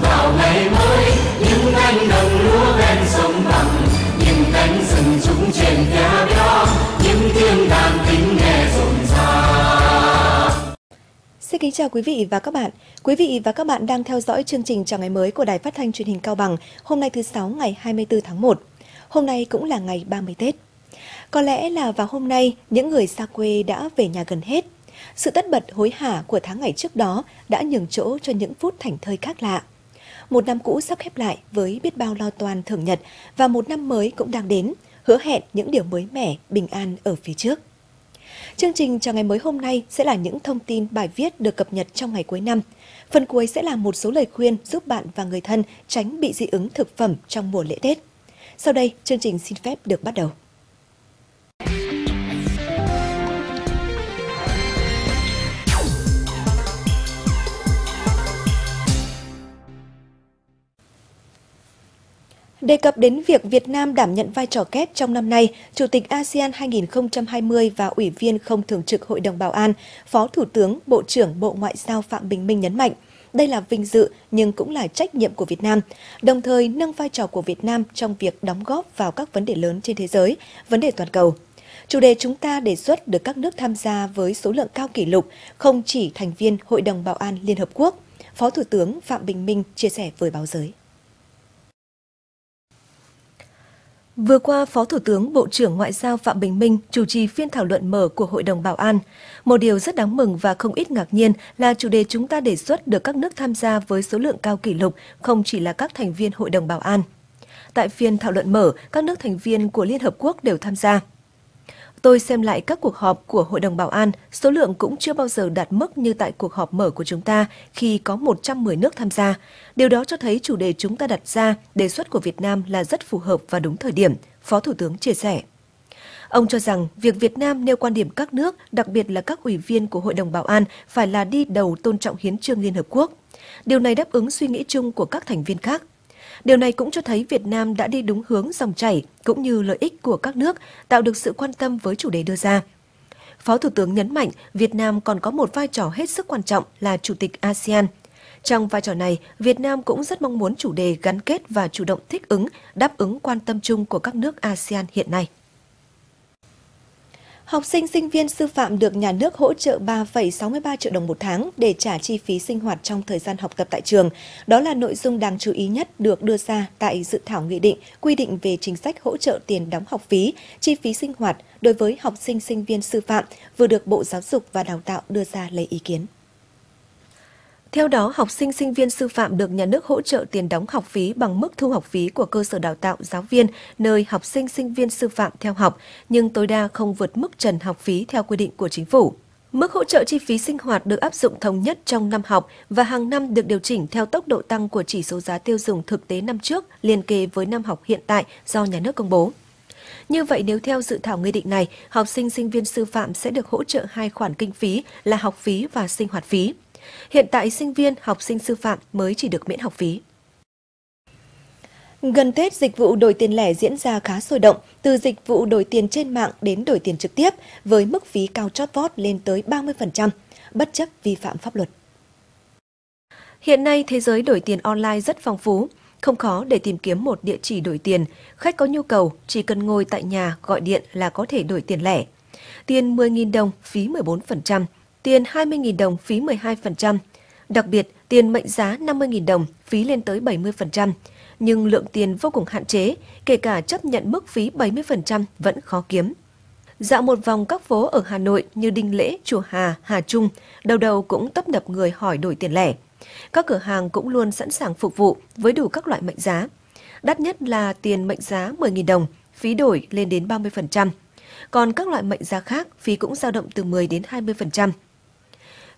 vào ngày mới những cánh đồng lúa ven sông bằng những cánh rừng trúng trên phía đó những tiếng đàn kính nghe rộn rã Xin kính chào quý vị và các bạn. Quý vị và các bạn đang theo dõi chương trình chào ngày mới của Đài Phát thanh Truyền hình Cao Bằng hôm nay thứ sáu ngày 24 tháng 1. Hôm nay cũng là ngày 30 Tết. Có lẽ là vào hôm nay, những người xa quê đã về nhà gần hết. Sự tất bật hối hả của tháng ngày trước đó đã nhường chỗ cho những phút thảnh thơi khác lạ một năm cũ sắp khép lại với biết bao lo toan thường nhật và một năm mới cũng đang đến, hứa hẹn những điều mới mẻ, bình an ở phía trước. Chương trình chào ngày mới hôm nay sẽ là những thông tin bài viết được cập nhật trong ngày cuối năm. Phần cuối sẽ là một số lời khuyên giúp bạn và người thân tránh bị dị ứng thực phẩm trong mùa lễ Tết. Sau đây, chương trình xin phép được bắt đầu. Đề cập đến việc Việt Nam đảm nhận vai trò kép trong năm nay, Chủ tịch ASEAN 2020 và Ủy viên không thường trực Hội đồng Bảo an, Phó Thủ tướng, Bộ trưởng Bộ Ngoại giao Phạm Bình Minh nhấn mạnh, đây là vinh dự nhưng cũng là trách nhiệm của Việt Nam, đồng thời nâng vai trò của Việt Nam trong việc đóng góp vào các vấn đề lớn trên thế giới, vấn đề toàn cầu. Chủ đề chúng ta đề xuất được các nước tham gia với số lượng cao kỷ lục, không chỉ thành viên Hội đồng Bảo an Liên Hợp Quốc. Phó Thủ tướng Phạm Bình Minh chia sẻ với báo giới. Vừa qua, Phó Thủ tướng Bộ trưởng Ngoại giao Phạm Bình Minh chủ trì phiên thảo luận mở của Hội đồng Bảo an. Một điều rất đáng mừng và không ít ngạc nhiên là chủ đề chúng ta đề xuất được các nước tham gia với số lượng cao kỷ lục, không chỉ là các thành viên Hội đồng Bảo an. Tại phiên thảo luận mở, các nước thành viên của Liên Hợp Quốc đều tham gia. Tôi xem lại các cuộc họp của Hội đồng Bảo an, số lượng cũng chưa bao giờ đạt mức như tại cuộc họp mở của chúng ta khi có 110 nước tham gia. Điều đó cho thấy chủ đề chúng ta đặt ra, đề xuất của Việt Nam là rất phù hợp và đúng thời điểm, Phó Thủ tướng chia sẻ. Ông cho rằng việc Việt Nam nêu quan điểm các nước, đặc biệt là các ủy viên của Hội đồng Bảo an, phải là đi đầu tôn trọng hiến trương Liên Hợp Quốc. Điều này đáp ứng suy nghĩ chung của các thành viên khác. Điều này cũng cho thấy Việt Nam đã đi đúng hướng dòng chảy cũng như lợi ích của các nước, tạo được sự quan tâm với chủ đề đưa ra. Phó Thủ tướng nhấn mạnh Việt Nam còn có một vai trò hết sức quan trọng là Chủ tịch ASEAN. Trong vai trò này, Việt Nam cũng rất mong muốn chủ đề gắn kết và chủ động thích ứng, đáp ứng quan tâm chung của các nước ASEAN hiện nay. Học sinh sinh viên sư phạm được nhà nước hỗ trợ 3,63 triệu đồng một tháng để trả chi phí sinh hoạt trong thời gian học tập tại trường. Đó là nội dung đáng chú ý nhất được đưa ra tại dự thảo nghị định quy định về chính sách hỗ trợ tiền đóng học phí, chi phí sinh hoạt đối với học sinh sinh viên sư phạm vừa được Bộ Giáo dục và Đào tạo đưa ra lấy ý kiến. Theo đó, học sinh sinh viên sư phạm được nhà nước hỗ trợ tiền đóng học phí bằng mức thu học phí của cơ sở đào tạo giáo viên nơi học sinh sinh viên sư phạm theo học, nhưng tối đa không vượt mức trần học phí theo quy định của chính phủ. Mức hỗ trợ chi phí sinh hoạt được áp dụng thống nhất trong năm học và hàng năm được điều chỉnh theo tốc độ tăng của chỉ số giá tiêu dùng thực tế năm trước liên kề với năm học hiện tại do nhà nước công bố. Như vậy, nếu theo dự thảo nghị định này, học sinh sinh viên sư phạm sẽ được hỗ trợ hai khoản kinh phí là học phí và sinh hoạt phí. Hiện tại sinh viên, học sinh sư phạm mới chỉ được miễn học phí. Gần Tết, dịch vụ đổi tiền lẻ diễn ra khá sôi động, từ dịch vụ đổi tiền trên mạng đến đổi tiền trực tiếp, với mức phí cao chót vót lên tới 30%, bất chấp vi phạm pháp luật. Hiện nay, thế giới đổi tiền online rất phong phú. Không khó để tìm kiếm một địa chỉ đổi tiền, khách có nhu cầu chỉ cần ngồi tại nhà gọi điện là có thể đổi tiền lẻ. Tiền 10.000 đồng, phí 14%, tiền 20.000 đồng phí 12%. Đặc biệt, tiền mệnh giá 50.000 đồng phí lên tới 70%. Nhưng lượng tiền vô cùng hạn chế, kể cả chấp nhận mức phí 70% vẫn khó kiếm. Dạo một vòng các phố ở Hà Nội như Đinh Lễ, Chùa Hà, Hà Trung, đầu đầu cũng tấp nập người hỏi đổi tiền lẻ. Các cửa hàng cũng luôn sẵn sàng phục vụ với đủ các loại mệnh giá. Đắt nhất là tiền mệnh giá 10.000 đồng, phí đổi lên đến 30%. Còn các loại mệnh giá khác, phí cũng dao động từ 10 đến 20%.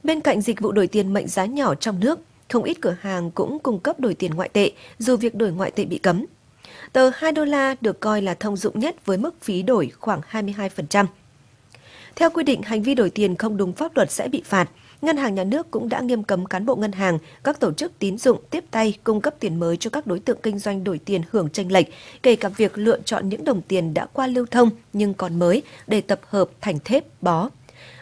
Bên cạnh dịch vụ đổi tiền mệnh giá nhỏ trong nước, không ít cửa hàng cũng cung cấp đổi tiền ngoại tệ dù việc đổi ngoại tệ bị cấm. Tờ 2 đô la được coi là thông dụng nhất với mức phí đổi khoảng 22%. Theo quy định, hành vi đổi tiền không đúng pháp luật sẽ bị phạt. Ngân hàng nhà nước cũng đã nghiêm cấm cán bộ ngân hàng, các tổ chức tín dụng tiếp tay cung cấp tiền mới cho các đối tượng kinh doanh đổi tiền hưởng tranh lệch, kể cả việc lựa chọn những đồng tiền đã qua lưu thông nhưng còn mới để tập hợp thành thép, bó.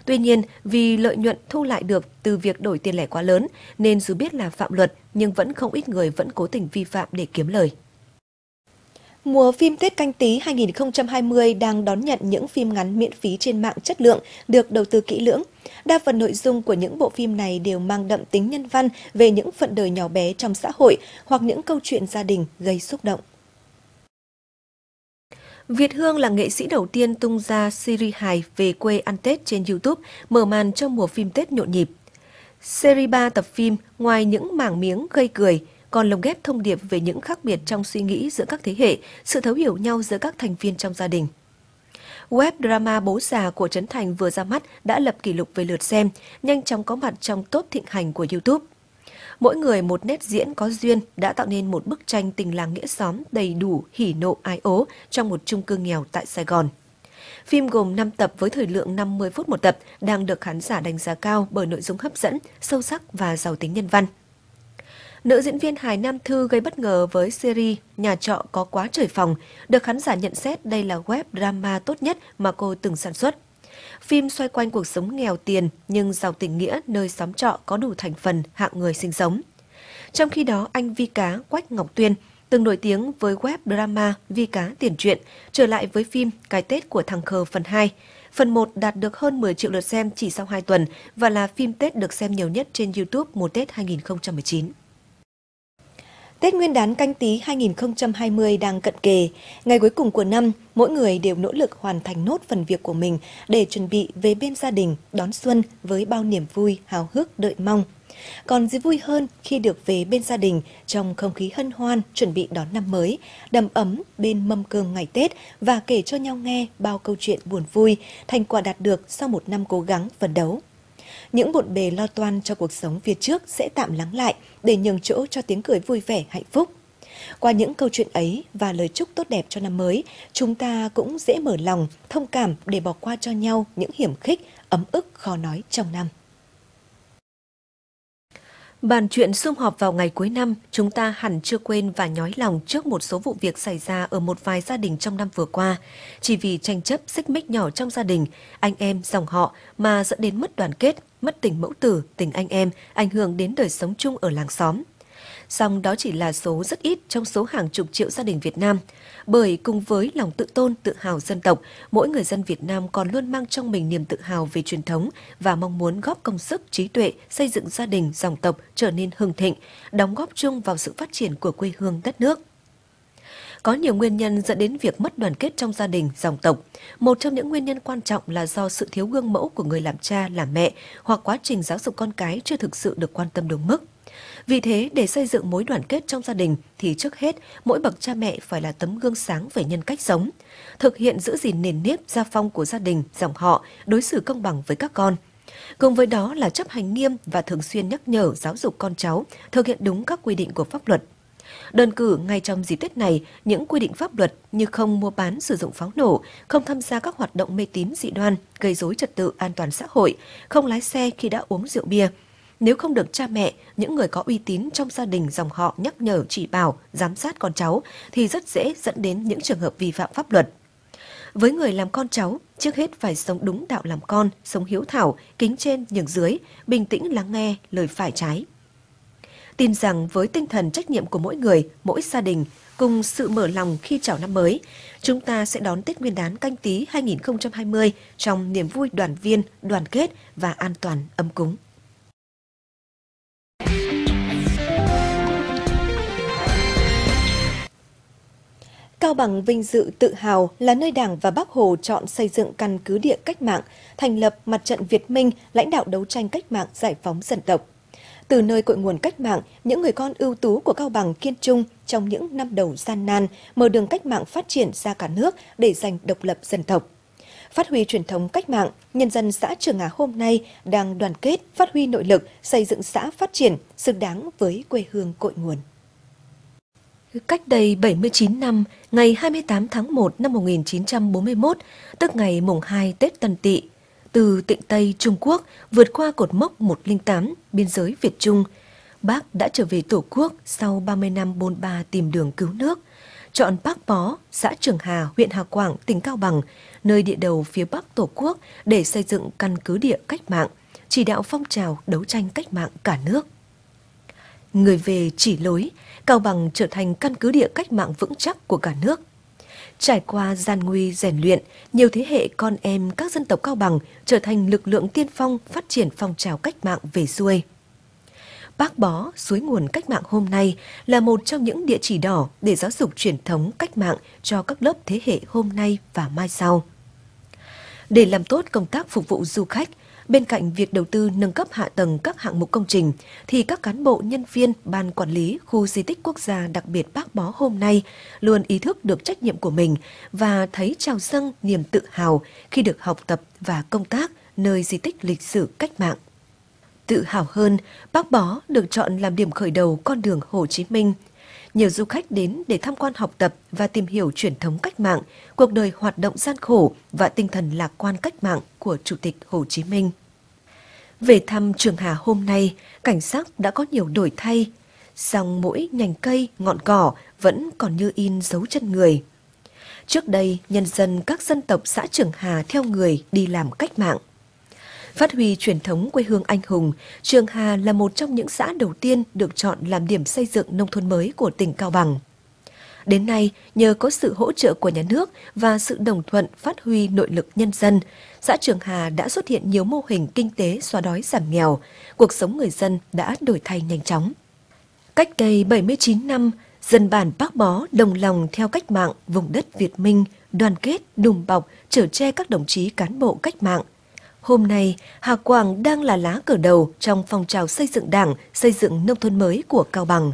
Tuy nhiên, vì lợi nhuận thu lại được từ việc đổi tiền lẻ quá lớn nên dù biết là phạm luật nhưng vẫn không ít người vẫn cố tình vi phạm để kiếm lời. Mùa phim Tết canh tí 2020 đang đón nhận những phim ngắn miễn phí trên mạng chất lượng được đầu tư kỹ lưỡng. Đa phần nội dung của những bộ phim này đều mang đậm tính nhân văn về những phận đời nhỏ bé trong xã hội hoặc những câu chuyện gia đình gây xúc động. Việt Hương là nghệ sĩ đầu tiên tung ra series hài về quê ăn Tết trên YouTube, mở màn cho mùa phim Tết nhộn nhịp. Series 3 tập phim ngoài những mảng miếng gây cười, còn lồng ghép thông điệp về những khác biệt trong suy nghĩ giữa các thế hệ, sự thấu hiểu nhau giữa các thành viên trong gia đình. Web drama Bố già của Trấn Thành vừa ra mắt đã lập kỷ lục về lượt xem, nhanh chóng có mặt trong top thịnh hành của YouTube. Mỗi người một nét diễn có duyên đã tạo nên một bức tranh tình làng nghĩa xóm đầy đủ hỉ nộ ái ố trong một chung cư nghèo tại Sài Gòn. Phim gồm 5 tập với thời lượng 50 phút một tập đang được khán giả đánh giá cao bởi nội dung hấp dẫn, sâu sắc và giàu tính nhân văn. Nữ diễn viên Hải Nam Thư gây bất ngờ với series Nhà trọ có quá trời phòng, được khán giả nhận xét đây là web drama tốt nhất mà cô từng sản xuất. Phim xoay quanh cuộc sống nghèo tiền nhưng giàu tình nghĩa nơi xóm trọ có đủ thành phần hạng người sinh sống. Trong khi đó, anh Vi Cá Quách Ngọc Tuyên từng nổi tiếng với web drama Vi Cá Tiền Truyện trở lại với phim Cái Tết của thằng Khờ phần 2. Phần 1 đạt được hơn 10 triệu lượt xem chỉ sau 2 tuần và là phim Tết được xem nhiều nhất trên YouTube mùa Tết 2019. Tết Nguyên đán canh tí 2020 đang cận kề. Ngày cuối cùng của năm, mỗi người đều nỗ lực hoàn thành nốt phần việc của mình để chuẩn bị về bên gia đình đón xuân với bao niềm vui, hào hức, đợi mong. Còn gì vui hơn khi được về bên gia đình trong không khí hân hoan chuẩn bị đón năm mới, đầm ấm bên mâm cơm ngày Tết và kể cho nhau nghe bao câu chuyện buồn vui, thành quả đạt được sau một năm cố gắng phấn đấu. Những bộn bề lo toan cho cuộc sống phía trước sẽ tạm lắng lại để nhường chỗ cho tiếng cười vui vẻ hạnh phúc. Qua những câu chuyện ấy và lời chúc tốt đẹp cho năm mới, chúng ta cũng dễ mở lòng, thông cảm để bỏ qua cho nhau những hiểm khích, ấm ức khó nói trong năm. Bàn chuyện sum họp vào ngày cuối năm, chúng ta hẳn chưa quên và nhói lòng trước một số vụ việc xảy ra ở một vài gia đình trong năm vừa qua. Chỉ vì tranh chấp xích mích nhỏ trong gia đình, anh em, dòng họ mà dẫn đến mất đoàn kết, mất tình mẫu tử, tình anh em, ảnh hưởng đến đời sống chung ở làng xóm song đó chỉ là số rất ít trong số hàng chục triệu gia đình Việt Nam. Bởi cùng với lòng tự tôn, tự hào dân tộc, mỗi người dân Việt Nam còn luôn mang trong mình niềm tự hào về truyền thống và mong muốn góp công sức, trí tuệ, xây dựng gia đình, dòng tộc trở nên hưng thịnh, đóng góp chung vào sự phát triển của quê hương đất nước có nhiều nguyên nhân dẫn đến việc mất đoàn kết trong gia đình, dòng tộc. Một trong những nguyên nhân quan trọng là do sự thiếu gương mẫu của người làm cha, làm mẹ hoặc quá trình giáo dục con cái chưa thực sự được quan tâm đúng mức. Vì thế, để xây dựng mối đoàn kết trong gia đình thì trước hết mỗi bậc cha mẹ phải là tấm gương sáng về nhân cách sống, thực hiện giữ gìn nền nếp gia phong của gia đình, dòng họ, đối xử công bằng với các con. Cùng với đó là chấp hành nghiêm và thường xuyên nhắc nhở giáo dục con cháu thực hiện đúng các quy định của pháp luật. Đơn cử ngay trong dịp Tết này, những quy định pháp luật như không mua bán sử dụng pháo nổ, không tham gia các hoạt động mê tín dị đoan, gây rối trật tự an toàn xã hội, không lái xe khi đã uống rượu bia, nếu không được cha mẹ, những người có uy tín trong gia đình dòng họ nhắc nhở chỉ bảo, giám sát con cháu thì rất dễ dẫn đến những trường hợp vi phạm pháp luật. Với người làm con cháu, trước hết phải sống đúng đạo làm con, sống hiếu thảo, kính trên nhường dưới, bình tĩnh lắng nghe lời phải trái. Tin rằng với tinh thần trách nhiệm của mỗi người, mỗi gia đình, cùng sự mở lòng khi chào năm mới, chúng ta sẽ đón Tết Nguyên đán canh tí 2020 trong niềm vui đoàn viên, đoàn kết và an toàn ấm cúng. Cao Bằng vinh dự tự hào là nơi Đảng và Bác Hồ chọn xây dựng căn cứ địa cách mạng, thành lập mặt trận Việt Minh, lãnh đạo đấu tranh cách mạng giải phóng dân tộc. Từ nơi cội nguồn cách mạng, những người con ưu tú của Cao Bằng kiên trung trong những năm đầu gian nan, mở đường cách mạng phát triển ra cả nước để giành độc lập dân tộc. Phát huy truyền thống cách mạng, nhân dân xã Trường Á hôm nay đang đoàn kết, phát huy nội lực, xây dựng xã phát triển, xứng đáng với quê hương cội nguồn. Cách đây 79 năm, ngày 28 tháng 1 năm 1941, tức ngày mùng 2 Tết Tân Tỵ, từ tịnh Tây Trung Quốc vượt qua cột mốc 108 biên giới Việt Trung, bác đã trở về Tổ quốc sau 30 năm bôn ba tìm đường cứu nước, chọn Bác Bó, xã Trường Hà, huyện Hà Quảng, tỉnh Cao Bằng, nơi địa đầu phía Bắc Tổ quốc để xây dựng căn cứ địa cách mạng, chỉ đạo phong trào đấu tranh cách mạng cả nước. Người về chỉ lối Cao Bằng trở thành căn cứ địa cách mạng vững chắc của cả nước. Trải qua gian nguy rèn luyện, nhiều thế hệ con em các dân tộc Cao Bằng trở thành lực lượng tiên phong phát triển phong trào cách mạng về xuôi. Bác Bó, suối nguồn cách mạng hôm nay là một trong những địa chỉ đỏ để giáo dục truyền thống cách mạng cho các lớp thế hệ hôm nay và mai sau. Để làm tốt công tác phục vụ du khách, Bên cạnh việc đầu tư nâng cấp hạ tầng các hạng mục công trình, thì các cán bộ nhân viên Ban Quản lý Khu Di tích Quốc gia đặc biệt Bác Bó hôm nay luôn ý thức được trách nhiệm của mình và thấy trào dâng niềm tự hào khi được học tập và công tác nơi di tích lịch sử cách mạng. Tự hào hơn, Bác Bó được chọn làm điểm khởi đầu con đường Hồ Chí Minh nhiều du khách đến để tham quan học tập và tìm hiểu truyền thống cách mạng, cuộc đời hoạt động gian khổ và tinh thần lạc quan cách mạng của Chủ tịch Hồ Chí Minh. Về thăm Trường Hà hôm nay, cảnh sắc đã có nhiều đổi thay. song mỗi nhành cây, ngọn cỏ vẫn còn như in dấu chân người. Trước đây, nhân dân các dân tộc xã Trường Hà theo người đi làm cách mạng. Phát huy truyền thống quê hương anh hùng, Trường Hà là một trong những xã đầu tiên được chọn làm điểm xây dựng nông thôn mới của tỉnh Cao Bằng. Đến nay, nhờ có sự hỗ trợ của nhà nước và sự đồng thuận phát huy nội lực nhân dân, xã Trường Hà đã xuất hiện nhiều mô hình kinh tế xóa đói giảm nghèo, cuộc sống người dân đã đổi thay nhanh chóng. Cách đây 79 năm, dân bản bác bó đồng lòng theo cách mạng vùng đất Việt Minh, đoàn kết, đùm bọc, trở che các đồng chí cán bộ cách mạng. Hôm nay, Hà Quảng đang là lá cờ đầu trong phong trào xây dựng đảng, xây dựng nông thôn mới của Cao Bằng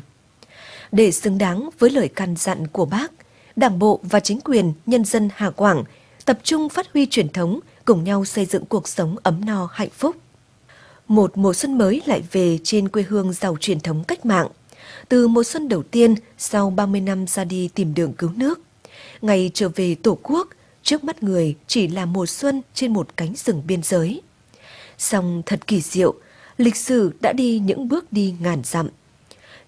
để xứng đáng với lời căn dặn của bác, Đảng bộ và chính quyền nhân dân Hà Quảng tập trung phát huy truyền thống, cùng nhau xây dựng cuộc sống ấm no hạnh phúc. Một mùa xuân mới lại về trên quê hương giàu truyền thống cách mạng. Từ mùa xuân đầu tiên sau 30 năm ra đi tìm đường cứu nước, ngày trở về Tổ quốc, trước mắt người chỉ là mùa xuân trên một cánh rừng biên giới. Song thật kỳ diệu, lịch sử đã đi những bước đi ngàn dặm.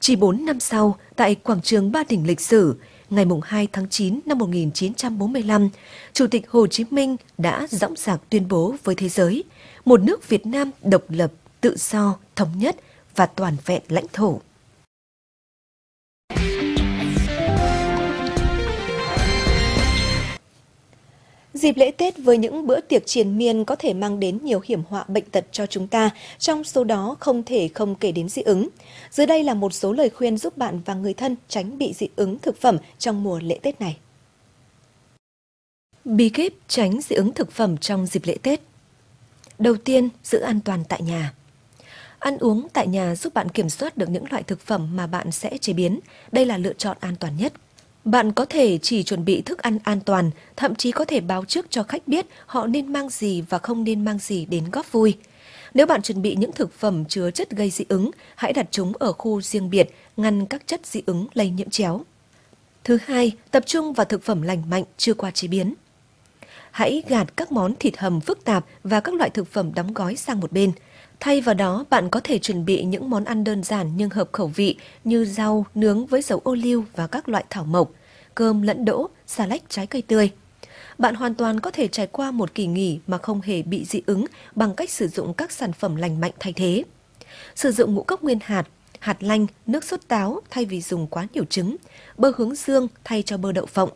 Chỉ 4 năm sau, tại quảng trường Ba Đình lịch sử, ngày 2 tháng 9 năm 1945, Chủ tịch Hồ Chí Minh đã dõng dạc tuyên bố với thế giới một nước Việt Nam độc lập, tự do, thống nhất và toàn vẹn lãnh thổ. Dịp lễ Tết với những bữa tiệc triền miên có thể mang đến nhiều hiểm họa bệnh tật cho chúng ta, trong số đó không thể không kể đến dị ứng. Dưới đây là một số lời khuyên giúp bạn và người thân tránh bị dị ứng thực phẩm trong mùa lễ Tết này. Bí kíp tránh dị ứng thực phẩm trong dịp lễ Tết Đầu tiên, giữ an toàn tại nhà. Ăn uống tại nhà giúp bạn kiểm soát được những loại thực phẩm mà bạn sẽ chế biến. Đây là lựa chọn an toàn nhất. Bạn có thể chỉ chuẩn bị thức ăn an toàn, thậm chí có thể báo trước cho khách biết họ nên mang gì và không nên mang gì đến góp vui. Nếu bạn chuẩn bị những thực phẩm chứa chất gây dị ứng, hãy đặt chúng ở khu riêng biệt, ngăn các chất dị ứng lây nhiễm chéo. Thứ hai, tập trung vào thực phẩm lành mạnh chưa qua chế biến. Hãy gạt các món thịt hầm phức tạp và các loại thực phẩm đóng gói sang một bên – Thay vào đó, bạn có thể chuẩn bị những món ăn đơn giản nhưng hợp khẩu vị như rau nướng với dầu ô liu và các loại thảo mộc, cơm lẫn đỗ, xà lách trái cây tươi. Bạn hoàn toàn có thể trải qua một kỳ nghỉ mà không hề bị dị ứng bằng cách sử dụng các sản phẩm lành mạnh thay thế. Sử dụng ngũ cốc nguyên hạt, hạt lanh, nước sốt táo thay vì dùng quá nhiều trứng, bơ hướng dương thay cho bơ đậu phộng.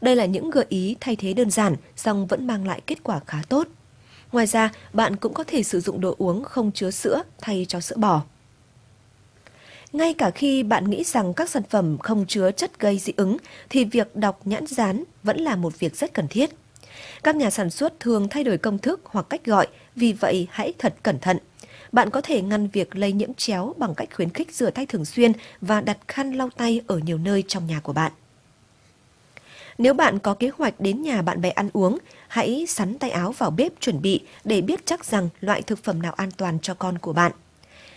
Đây là những gợi ý thay thế đơn giản, song vẫn mang lại kết quả khá tốt. Ngoài ra, bạn cũng có thể sử dụng đồ uống không chứa sữa thay cho sữa bò. Ngay cả khi bạn nghĩ rằng các sản phẩm không chứa chất gây dị ứng thì việc đọc nhãn dán vẫn là một việc rất cần thiết. Các nhà sản xuất thường thay đổi công thức hoặc cách gọi, vì vậy hãy thật cẩn thận. Bạn có thể ngăn việc lây nhiễm chéo bằng cách khuyến khích rửa tay thường xuyên và đặt khăn lau tay ở nhiều nơi trong nhà của bạn. Nếu bạn có kế hoạch đến nhà bạn bè ăn uống hãy sắn tay áo vào bếp chuẩn bị để biết chắc rằng loại thực phẩm nào an toàn cho con của bạn.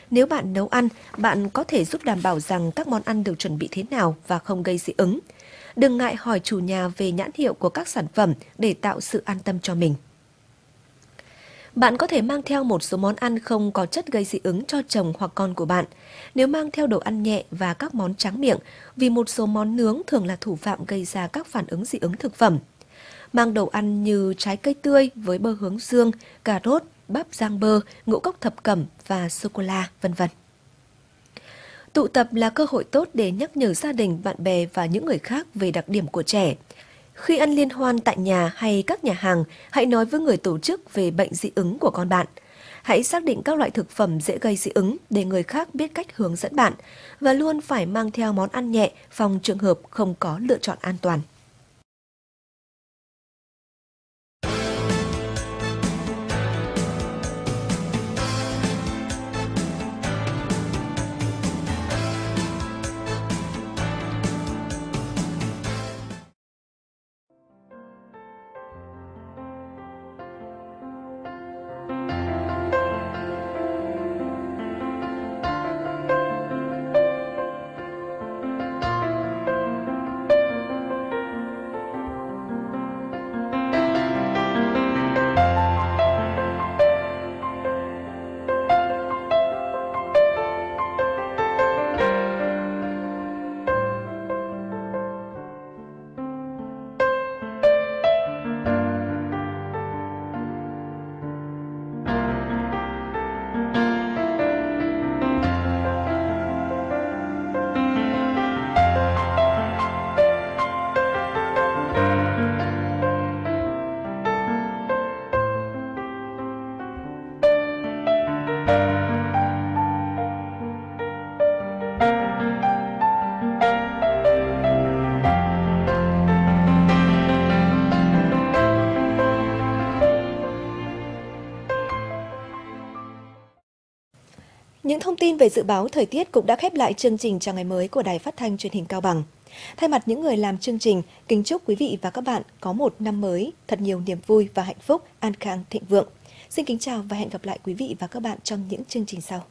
Nếu bạn nấu ăn, bạn có thể giúp đảm bảo rằng các món ăn được chuẩn bị thế nào và không gây dị ứng. Đừng ngại hỏi chủ nhà về nhãn hiệu của các sản phẩm để tạo sự an tâm cho mình. Bạn có thể mang theo một số món ăn không có chất gây dị ứng cho chồng hoặc con của bạn. Nếu mang theo đồ ăn nhẹ và các món tráng miệng, vì một số món nướng thường là thủ phạm gây ra các phản ứng dị ứng thực phẩm – mang đồ ăn như trái cây tươi với bơ hướng dương, cà rốt, bắp rang bơ, ngũ cốc thập cẩm và sô-cô-la, vân vân. Tụ tập là cơ hội tốt để nhắc nhở gia đình, bạn bè và những người khác về đặc điểm của trẻ. Khi ăn liên hoan tại nhà hay các nhà hàng, hãy nói với người tổ chức về bệnh dị ứng của con bạn. Hãy xác định các loại thực phẩm dễ gây dị ứng để người khác biết cách hướng dẫn bạn và luôn phải mang theo món ăn nhẹ phòng trường hợp không có lựa chọn an toàn. thông tin về dự báo thời tiết cũng đã khép lại chương trình chào ngày mới của Đài Phát thanh Truyền hình Cao Bằng. Thay mặt những người làm chương trình, kính chúc quý vị và các bạn có một năm mới thật nhiều niềm vui và hạnh phúc, an khang thịnh vượng. Xin kính chào và hẹn gặp lại quý vị và các bạn trong những chương trình sau.